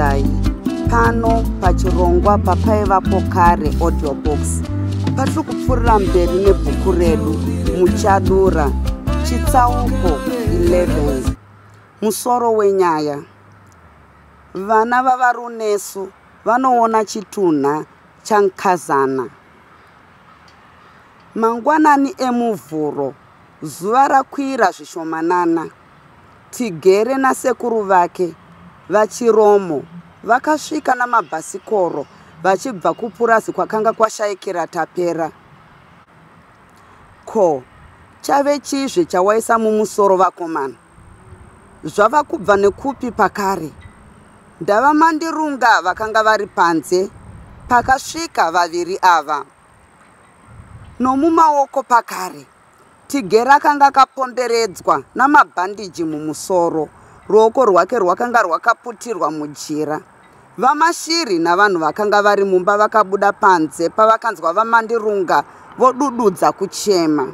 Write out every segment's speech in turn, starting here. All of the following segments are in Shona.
zvakadai pano pachirongwa papaivapo kare audiobooks patiri kupfuurira mberi nebhuku redu muchadura chitsauko 11 musoro wenyaya vana vavarunesu vanoona chitunha chankazana mangwanani emuvhuro zuva rakwira zvishomanana tigere nasekuru vake vachiromo vakasvika namabhasikoro vachibva kupurazi kwakanga kwashayikira tapera ko chave chizve chawaisa mumusoro vakomana zvava kubva nekupi pakare ndava mandirunga vakanga vari panze pakasvika vaviri ava nomumaoko pakare tigera kanga kapomberedzwa namabhandiji mumusoro ruoko rwake rwakanga rwakaputirwa mujira vamashiri navanhu vakanga vari mumba vakabuda panze pavakanzwa vamandirunga vodududza kuchema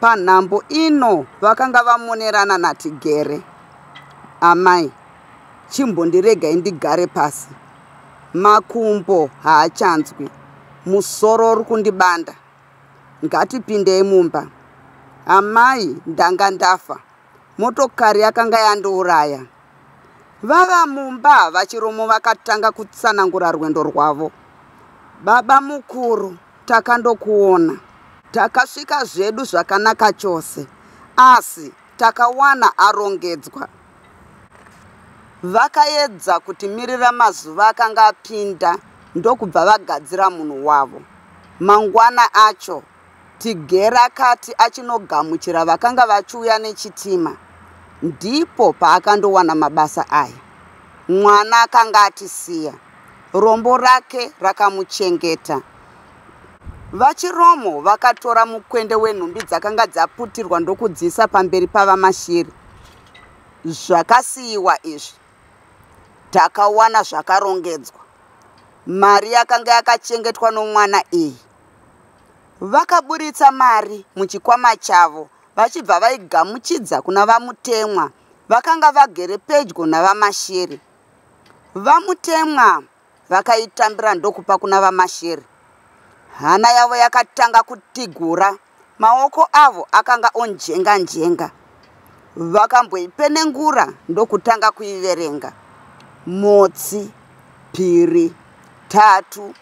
panhambo ino vakanga vamonerana natigere amai chimbondiregai ndigare pasi makumbo haachanzwi musoro uri kundibanda ngatipindei mumba amai ndanga ndafa motokari yakanga yandouraya vava mumba vachiromo vakatanga kutsanangura rwendo rwavo baba mukuru takandokuona takasvika zvedu zvakanaka chose asi takawana arongedzwa vakaedza kuti mirira mazuva akanga apinda ndokubva vagadzira munhu wavo mangwana acho tigera kati achinogamuchira vakanga vachiuya nechitima ndipo paakandowana mabasa aya mwana akanga atisiya rombo rake rakamuchengeta vachiromo vakatora mukwende wenhumbi dzakanga dzaputirwa ndokudzisa pamberi pavamashiri zvakasiyiwa izvi takawana zvakarongedzwa mari yakanga yakachengetwa nomwana iyi vakaburitsa mari muchikwama chavo e vachibva vaigamuchidza kuna vamutemwa vakanga vagere pedyo navamashere vamutemwa vakaitambira ndokupa kuna vamashere hana yavo yakatanga kutigura maoko avo akanga onjenga njenga vakamboipenengura ndokutanga kuiverenga motsi piri tatu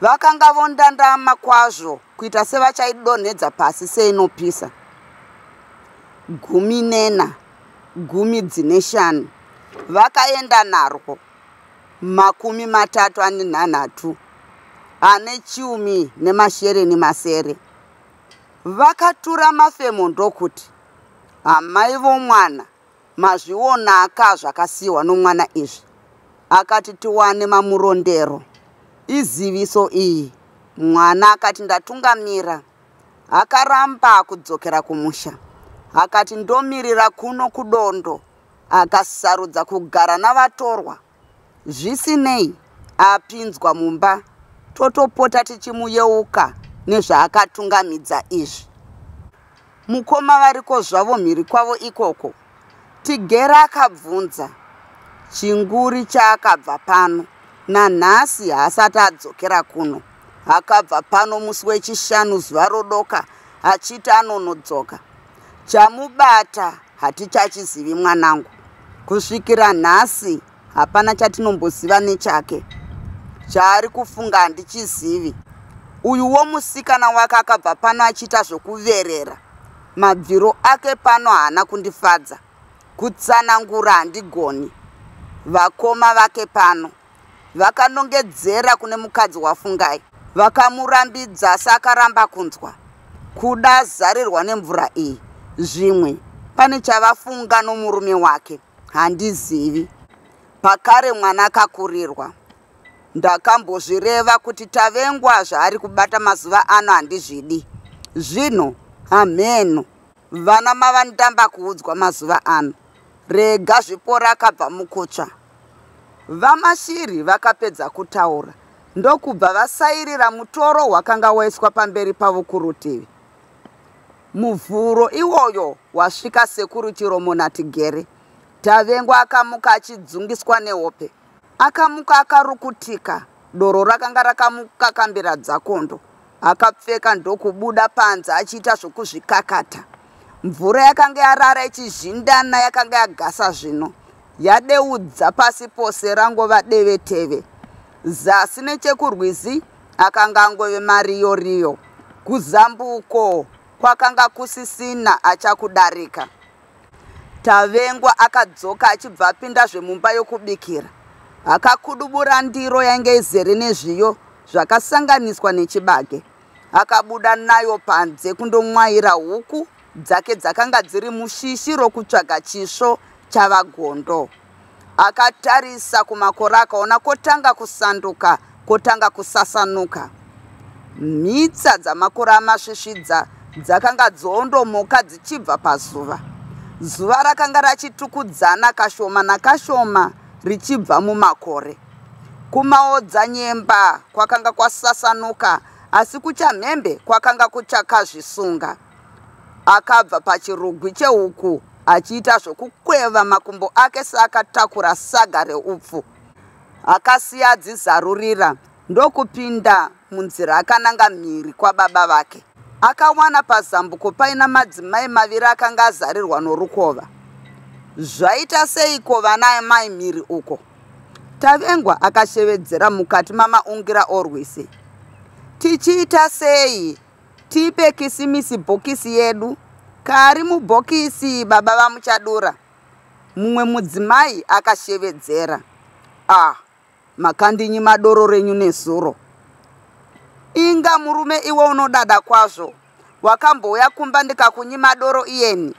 vakanga vondandama kwazvo kuita sevachaidonhedza pasi seinopisa gumi nena gumi dzine shanu vakaenda narwo makumi matatu ane nhanhatu ane chiumi nemashere nemasere vakatura mafemo ndokuti hamai vomwana mazviona aka zvakasiyiwa nomwana izvi akati tiwane mamurondero iziviso iyi mwana akati ndatungamira akaramba kudzokera kumusha akati ndomirira kuno kudondo akasarudza kugara navatorwa zvisinei apinzwa mumba totopota tichimuyeuka nezvaakatungamidza izvi mukoma variko zvavo mhiri kwavo ikoko tigera akabvunza chinguri chaakabva pano nanhasi haasati adzokera kuno akabva pano musi wechishanu zuva rodoka achiti anonodzoka chamubata hatichachizivi mwanangu kusvikira nhasi hapana chatinombosiva nechake chaari kufunga handichizivi uyuwo musikana wake akabva pano achiita zvokuverera mabviro ake pano haana kundifadza kutsanangura handigoni vakoma vake pano vakanongedzera kune mukadzi wafungai vakamurambidza saakaramba kunzwa kuda zarirwa nemvura iyi zvimwe pane chavafunga nomurume wake handizivi pakare mwana akakurirwa ndakambozvireva kuti tavengwa zvaari kubata mazuva ano handizvidi zvino hamheno vana mavandamba kuudzwa mazuva ano rega zvipora akabva mukutsva vamashiri vakapedza kutaura ndokubva vasairira mutoro hwakanga waiswa pamberi pavo kurutivi muvhuro iwoyo wasvika sekuru chiromo natigere tavengwa akamuka achidzungiswa nehope akamuka akarukutika doro rakanga rakamukakambira dzakondo akapfeka ndokubuda panze achiita zvokuzvikakata mvura yakanga yarara ichizhindana yakanga yagasa zvino yadeudza pasi pose rangova deveteve zasi nechekurwizi akanga angove mariyoriyo kuzambuko kwakanga kusisina achakudarika tavengwa akadzoka achibva apinda zvemumba yokubikira akakudubura ndiro yainge izere nezviyo zvakasanganiswa nechibage akabuda nayo panze kundomwayira huku dzake dzakanga dziri mushishi rokutsvaga chisvo chavagondo akatarisa kumakore akaona kotanga kusanduka kotanga kusasanuka mhitsa dzamakore amasvisvidza dzakanga dzondomoka dzichibva pazuva zuva rakanga rachitukudzana kashoma nakashoma richibva mumakore kumaodzanyemba kwakanga kwasasanuka asi kuchamhembe kwakanga kuchakazvisunga akabva pachirugwi cheuku achiita zvokukweva makumbo ake seakatakura saga reupfu akasiya dzizarurira ndokupinda munzira akananga mhiri kwababa vake akawana pazambuko paina madzimai maviri akanga azarirwa norukova zvaita seiko vanaye mai mhiri uko tavengwa akashevedzera mukati mamaungira orwise tichiita sei tipe kisimisi bhokisi yedu kari mubhokisi baba vamuchadura mumwe mudzimai akashevedzera ah makandinyi madoro renyu nezuro inga murume iwe unodada kwazvo wakamboya kumba ndikakunyima doro iyeni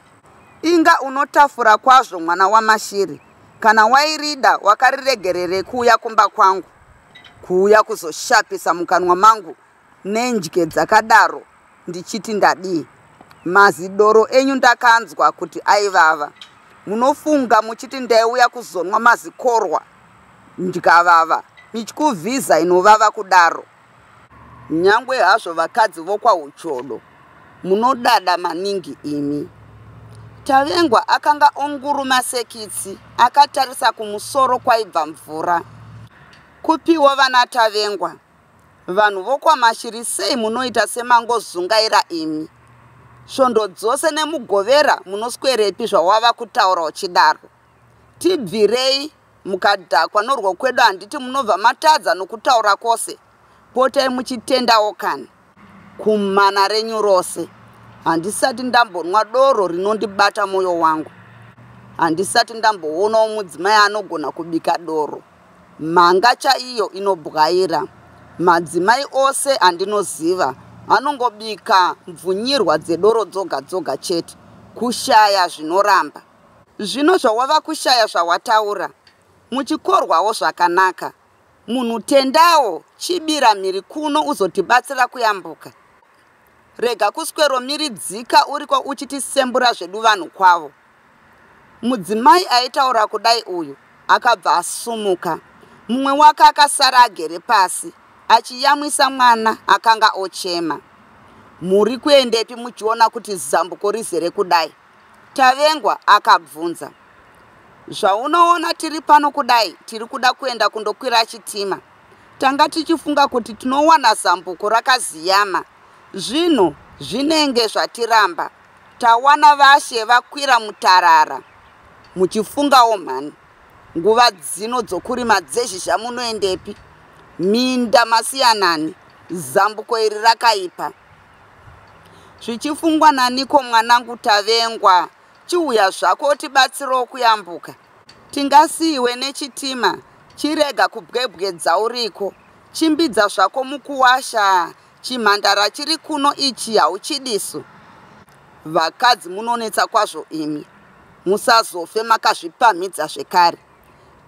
inga unotafura kwazvo mwana wamashiri kana wairida wakariregererei kuuya kumba kwangu kuuya kuzoshapisa mukanwa mangu nendye dzakadaro ndichiti ndadii mazidoro enyu ndakanzwa kuti aivava munofunga muchiti ndaiuya kuzonwa mazikorwa ndyavava ndichikuvhiza inovava kudaro nyangwe hazvo vakadzi vokwaucholo munodada maningi imi tavengwa akanga onguruma sekitsi akatarisa kumusoro kwaibva mvura kupiwo vana tavengwa vanhu vokwamashiri sei munoita semangozungaira imi svondo dzose nemugovera munoswerepi zvawava kutaura uchidaro tibvirei mukadhakwa norwo kwedu handiti munobva matadza nokutaura kwose potai muchitendawo kani kumana renyu rose handisati ndambonwa doro rinondibata mwoyo wangu handisati ndamboonawo mudzimai anogona kubika doro mhanga chaiyo inobwaira madzimai ose andinoziva anongobika mvunyirwa dzedoro dzoga dzoga chete kushaya zvinoramba zvino zvawava kushaya zvawataura muchikorwawo zvakanaka munhu tendawo chibira mhiri kuno uzotibatsira kuyambuka rega kuswero miri dzika uriko uchitisembura zvedu vanhu kwavo mudzimai aitaura kudai uyu akabva asumuka mumwe wake akasara agere pasi achiyamwisa mwana akanga ochema muri kuendepi muchiona kuti zambuko rizere kudai tavengwa akabvunza zvaunoona tiri pano kudai tiri kuda kuenda kundokwira chitima tanga tichifunga kuti tinowana zambuko rakaziyama zvino zvinenge zvatiramba tawana vashe vakwira mutarara muchifungawo mhani nguva dzino dzokurima dzezhizha munoendepi minda masiyanani zambuko iri rakaipa zvichifungwa naniko mwanangu tavengwa chiuya zvako tibatsirewo kuyambuka tingasiyiwe nechitima chirega kubwebwe dzauriko chimbidza zvako mukuwasha chimhandara chiri kuno ichi hauchidisu vakadzi munonetsa kwazvo imi musazofe makazvipamhidza zvekare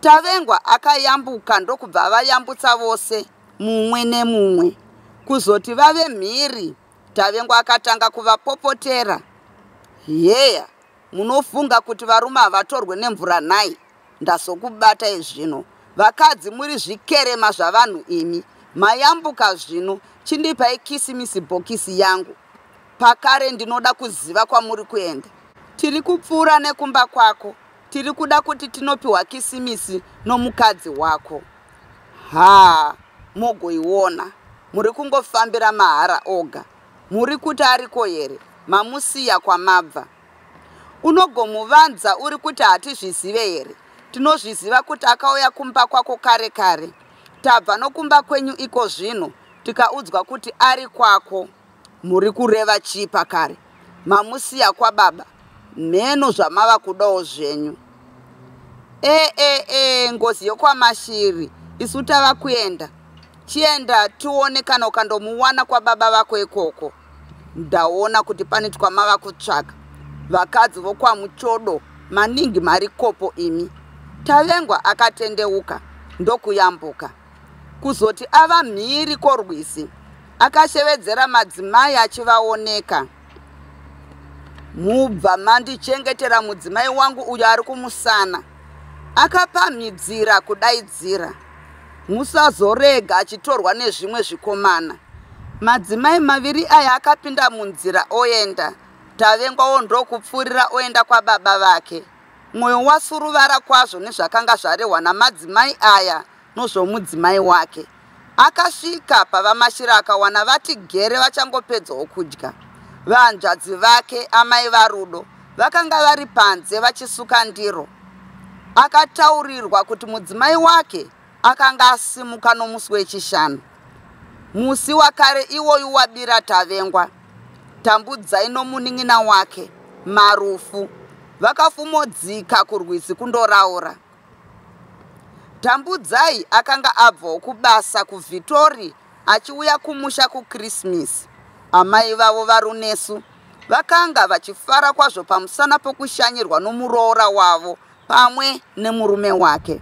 tavengwa akayambuka ndokubva vayambutsa vose mumwe nemumwe kuzoti vave mhiri tavengwa akatanga kuvapopotera yeya yeah munofunga kuti varume havatorwe nemvura nhai ndasokubata izvino vakadzi muri zvikerema zvavanhu imi mayambuka zvino chindipai kisimisi bhokisi yangu pakare ndinoda kuziva kwamuri kuenda tiri kupfuura nekumba kwako tiri kuda kuti tinopiwa kisimisi nomukadzi wako haa mugoiona muri kungofambira mahara oga muri kuti ariko here mamusiya kwamabva unogomuvanza uri kuti hatizvizive here tinozviziva kuti akauya kumba kwako kare kare tabva nokumba kwenyu iko zvino tikaudzwa kuti ari kwako muri kureva chii pakare mamusiya kwababa mheno zvamava kudawo zvenyu ee eh, e, eh, e, eh, ngozi yokwamashiri isu tava kuenda chienda tione kana ukandomuwana kwababa vako ikoko ndaona kuti pane twamava kutsvaka vakadzi vokwamuchodo maningi marikopo imi tavengwa akatendeuka ndokuyambuka kuzoti ava mhiri korwisi akashevedzera madzimai achivaoneka mubva mandichengetera mudzimai wangu uyo ari kumusana akapamhidzira kudaidzira musazorega achitorwa nezvimwe zvikomana madzimai maviri aya akapinda munzira oenda dhavengwawo ndokupfuurira oenda kwababa vake mwoyo wasuruvara kwazvo nezvakanga zvarehwa namadzimai aya nozvomudzimai wake akasvika pavamashira akawana vati gere vachangopedzawo kudya vahanzvadzi vake amai varudo vakanga vari panze vachisuka ndiro akataurirwa kuti mudzimai wake akanga asimuka nomusi wechishanu musi wakare iwoyu wabira tavengwa tambudzai nomunin'ina wake marufu vakafumodzika kurwizi kundoraura tambudzai akanga abvawo kubasa kuvhitori achiuya kumusha kukrisimisi amai vavo varunesu vakanga vachifara kwazvo pamusana pokushanyirwa nomuroora wavo pamwe nemurume wake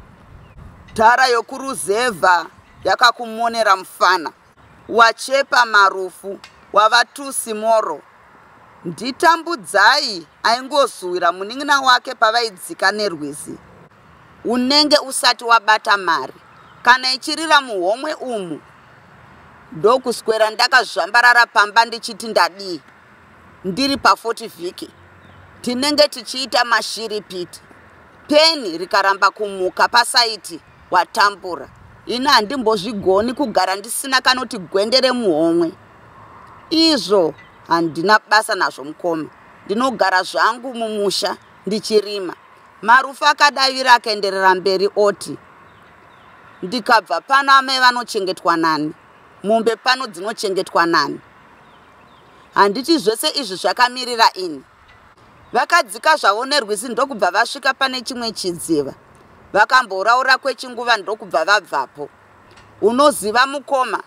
tara yokuruzevha yakakumonera mufana wachepa marufu wavatusi moro nditambudzai aingozuwira munin'ina wake pavaidzika nerwizi unenge usati wabata mari kana ichirira muhomwe umu ndokuswera ndakazvambarara pamba ndichiti ndadii ndiri pa40 vhiki tinenge tichiita mashiri piti peni rikaramba kumuka pasaiti watambura ini handimbozvigoni kugara ndisina kanoti gwendere muhomwe izvo handina basa nazvo mukoma ndinogara zvangu mumusha ndichirima marufu akadavira akaenderera mberi oti ndikabva pano amai vanochengetwa nani mumbe pano dzinochengetwa nani handiti zvese izvi zvakamirira ini vakadzika zvavo nerwizi ndokubva vasvika pane chimwe chidziva vakamboraura kwechinguva ndokubva vabvapo unoziva mukoma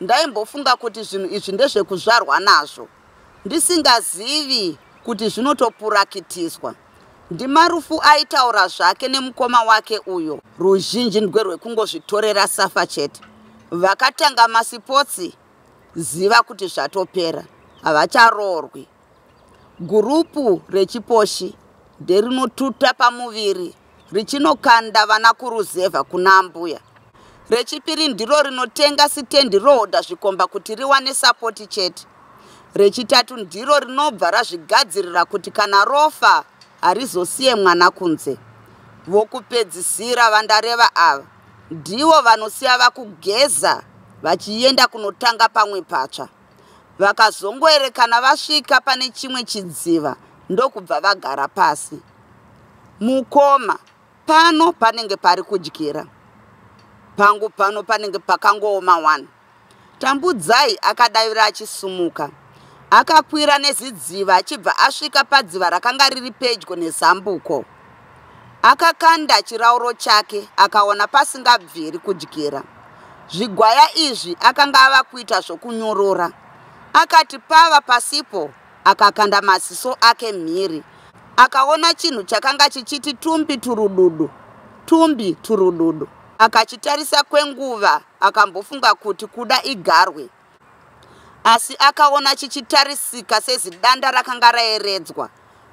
ndaimbofunga kuti zvinhu izvi ndezvekuzvarwa nazvo ndisingazivi kuti zvinotopurakitiswa ndimarufu aitaura zvake nemukoma wake uyo ruzhinji ndwerwekungozvitorera safa chete vakatanga masipotsi ziva kuti zvatopera havacharorwi gurupu rechiposhi nderinotuta pamuviri richinokanda vana kuruzevha kuna ambuya rechipiri ndiro rinotenga sitendi rohodha zvikomba kuti riwane sapoti chete rechitatu ndiro rinobva razvigadzirira kuti kana rofa harizosiye mwana kunze vokupedzisira vandareva ava ndivo vanosiya vakugeza vachienda kunotanga pamwe patsva vakazongoerekana vasvika pane chimwe chidziva ndokubva vagara pasi mukoma pano panenge pari kudyira pangu pano panenge pakangooma 1 tambudzai akadavira achisumuka akakwira nezidziva achibva asvika padziva rakanga riri pedyo nezambuko akakanda chirauro chake akaona pasingabviri kudyira zvigwaya izvi akanga ava kuita zvokunyorora akati pava pasipo akakanda maziso ake mhiri akaona chinhu chakanga chichiti tumbi turududu tumbi turududu akachitarisa kwenguva akambofunga kuti kuda igarwe asi akaona chichitarisika sezidanda rakanga raeredzwa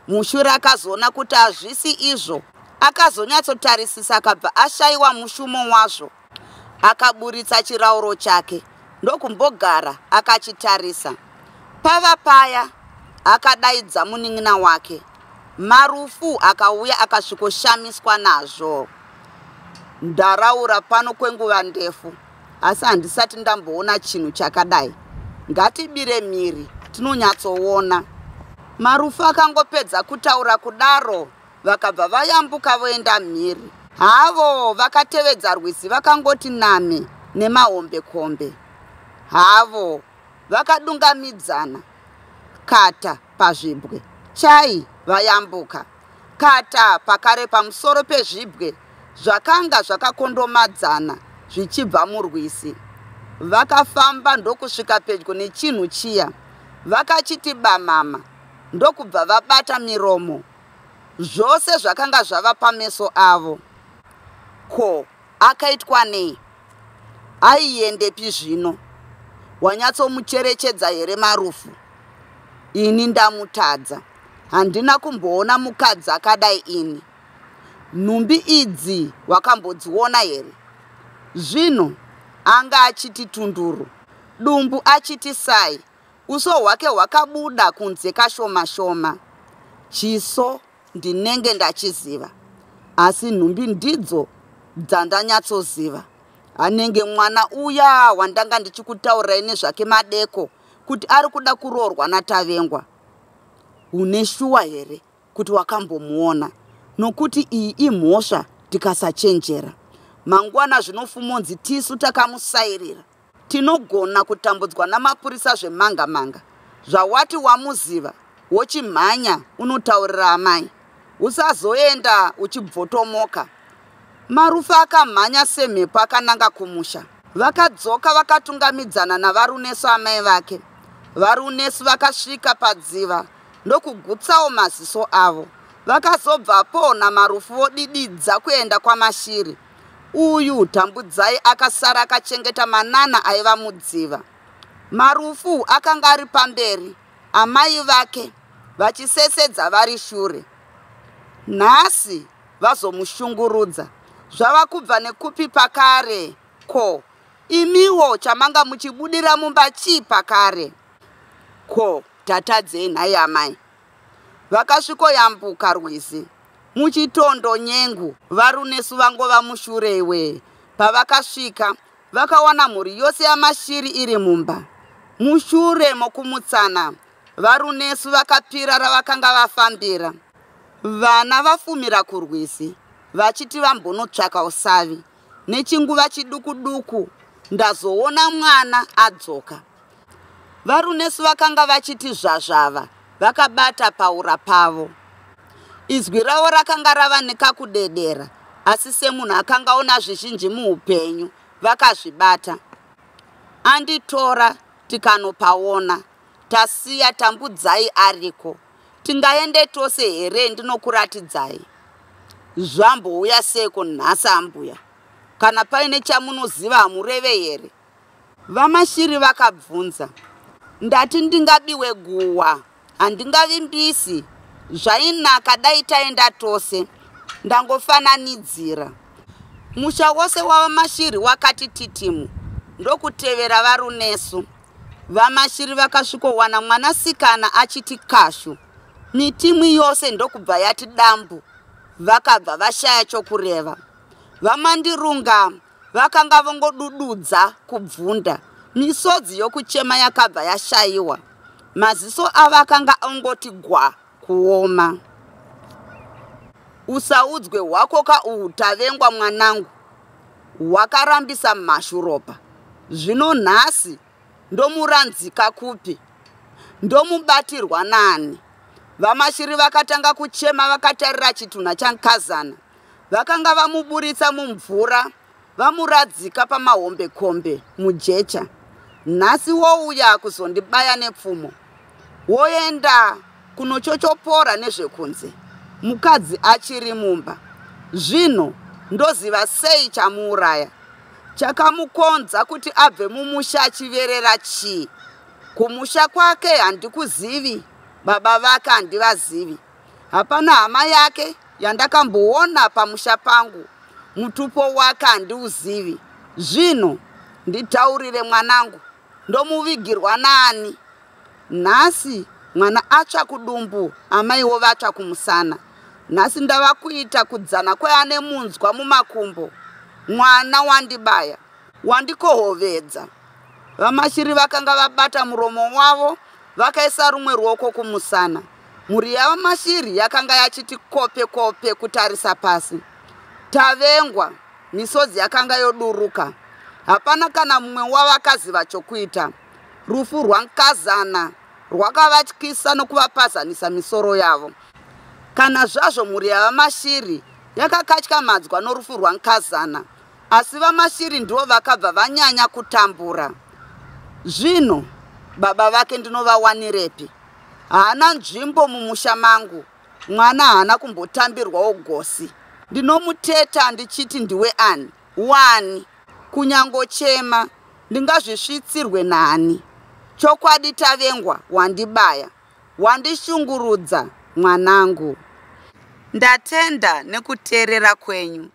mushure akazoona kuti hazvisi izvo akazonyatsotarisisa akabva ashayiwa mushumo wazvo akaburitsa chirauro chake ndokumbogara akachitarisa pava paya akadaidza munin'ina wake marufu akauya akasvikoshamiswa nazvo ndaraura pano kwenguva ndefu asi handisati ndamboona chinhu chakadai ngatibire mhiri tinonyatsoona marufu akangopedza kutaura kudaro vakabva vayambuka voenda mhiri havo vakatevedza rwizi vakangoti name nemahombekombe havo vakadungamidzana kata pazvibwe chai vayambuka kata pakare pamusoro pezvibwe zvakanga zvakakondomadzana zvichibva murwisi vakafamba ndokusvika pedyo nechinhu chiya vakachiti bamama ndokubva vabata miromo zvose zvakanga zvava pameso avo ko akaitwa nei aiendepi zvino wanyatsomucherechedza here marufu ini ndamutadza handina kumboona mukadzi akadai ini nhumbi idzi wakambodziona here zvino anga achiti tunduru dumbu achiti sai uso hwake hwakabuda kunze kashoma shoma chiso ndinenge ndachiziva asi nhumbi ndidzo dzandanyatsoziva anenge mwana uya wandanga ndichikutaurai nezvake madeko kuti ari kuda kuroorwa natavengwa une shuwa here kuti wakambomuona nokuti iyi imhosva tikasachenjera mangwana zvinofumonzi tisu takamusairira tinogona kutambudzwa namapurisa zvemanga manga zvawati wamuziva wochimhanya unotaurira amai usazoenda uchibvotomoka marufa akamhanya semhepo akananga kumusha vakadzoka vakatungamidzana navarunesu amai vake varunesu vakasvika padziva ndokugutsawo maziso avo vakazobvapo namarufu vodididza kuenda kwamashiri uyu dhambudzai akasara akachengeta manana aiva mudziva marufu akanga ari pamberi amai vake vachisesedza vari shure nhasi vazomushungurudza zvava kubva nekupi pakare ko imiwo chamanga muchibudira mumba chii pakare ko tatadzei nhai amai vakasvikoyambuka rwizi muchitondo nyengu varunesu vangova mushurewe pavakasvika vakawana mhuri yose yamashiri iri mumba mushure mokumutsana varunesu vakapira ravakanga vafambira vana vafumira kurwizi vachiti vambonotsvaka usavi nechinguva chiduku duku ndazoona mwana adzoka varunesu vakanga vachiti zvazvava vakabata paura pavo izwi ravo rakanga rava nekakudedera asi semunhu akanga ona zvizhinji muupenyu vakazvibata anditora tikanopaona tasiya tambudzai ariko tingaende tose here ndinokuratidzai zvambouya seko nhasi ambuya kana paine chamunoziva hamureve here vamashiri vakabvunza ndati ndingabiwe guwa handingavimbisi zvainaka dai taenda tose ndangofananidzira musha wose wavamashiri wakati titimu ndokutevera varunesu vamashiri vakasvikowana mwanasikana achiti kashu mitimwi yose ndokubva yati dambu vakabva vashaya chokureva vamandirunga vakanga vongodududza kubvunda misodzi yokuchema yakabva yashayiwa maziso avo akanga angoti gwa kuoma usaudzwe hwakoka uhutavengwa mwanangu hwakarambisa mhashuropa zvino nhasi ndomuranzika kupi ndomubatirwa nani vamashiri vakatanga kuchema vakatarira chitunha chankazana vakanga vamuburitsa mumvura vamuradzika pamahombekombe mujecha nhasi wouya kuzondibaya nepfumo woenda kunochochopora nezvekunze mukadzi achiri mumba zvino ndoziva sei chamuuraya chakamukonza kuti abve mumusha achiverera chii kumusha kwake handikuzivi baba vake handivazivi hapana hama yake yandakamboona pamusha pangu mutupo wake handiuzivi zvino nditaurire mwanangu ndomuvigirwa naani nhasi mwana atsva kudumbu amaiwo vatsva kumusana nhasi ndava kuita kudzana kweane munzwa mumakumbo mwana wandibaya wandikohovedza vamashiri vakanga vabata muromo wavo vakaisa rumwe ruoko kumusana mhuri yavamashiri yakanga yachiti kope kope kutarisa pasi tavengwa misodzi yakanga yoduruka hapana kana mumwe wavakaziva chokuita rufu rwankazana rwakavatyisa nokuvapazanisa misoro yavo kana zvazvo mhuri yavamashiri yakakatya madzwa norufu rwankazana asi vamashiri ndivo vakabva vanyanya kutambura zvino baba vake ndinovawanirepi haana nzvimbo mumusha mangu mwana haana kumbotambirwawo gosi ndinomuteta ndichiti ndiwe ani wani kunyangochema ndingazvisvitsirwe nani na chokwadi tavengwa wandibaya wandishungurudza mwanangu ndatenda nekuteerera kwenyu